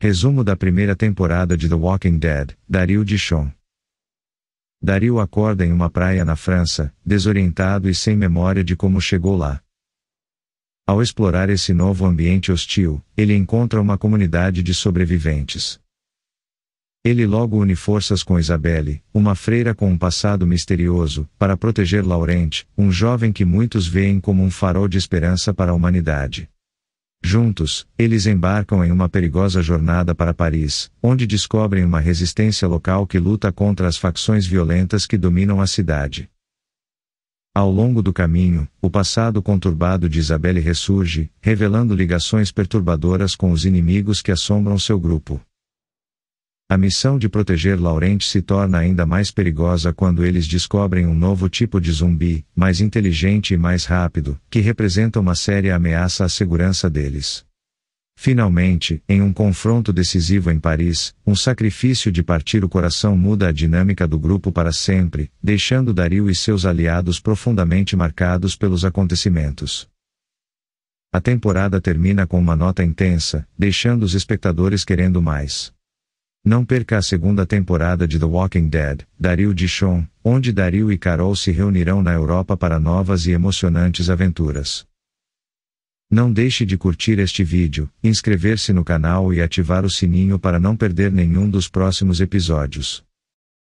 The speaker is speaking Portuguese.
Resumo da primeira temporada de The Walking Dead, Daryl Dishon. Daryl acorda em uma praia na França, desorientado e sem memória de como chegou lá. Ao explorar esse novo ambiente hostil, ele encontra uma comunidade de sobreviventes. Ele logo une forças com Isabelle, uma freira com um passado misterioso, para proteger Laurent, um jovem que muitos veem como um farol de esperança para a humanidade. Juntos, eles embarcam em uma perigosa jornada para Paris, onde descobrem uma resistência local que luta contra as facções violentas que dominam a cidade. Ao longo do caminho, o passado conturbado de Isabelle ressurge, revelando ligações perturbadoras com os inimigos que assombram seu grupo. A missão de proteger Laurent se torna ainda mais perigosa quando eles descobrem um novo tipo de zumbi, mais inteligente e mais rápido, que representa uma séria ameaça à segurança deles. Finalmente, em um confronto decisivo em Paris, um sacrifício de partir o coração muda a dinâmica do grupo para sempre, deixando Dario e seus aliados profundamente marcados pelos acontecimentos. A temporada termina com uma nota intensa, deixando os espectadores querendo mais. Não perca a segunda temporada de The Walking Dead, Daryl Sean, onde Daryl e Carol se reunirão na Europa para novas e emocionantes aventuras. Não deixe de curtir este vídeo, inscrever-se no canal e ativar o sininho para não perder nenhum dos próximos episódios.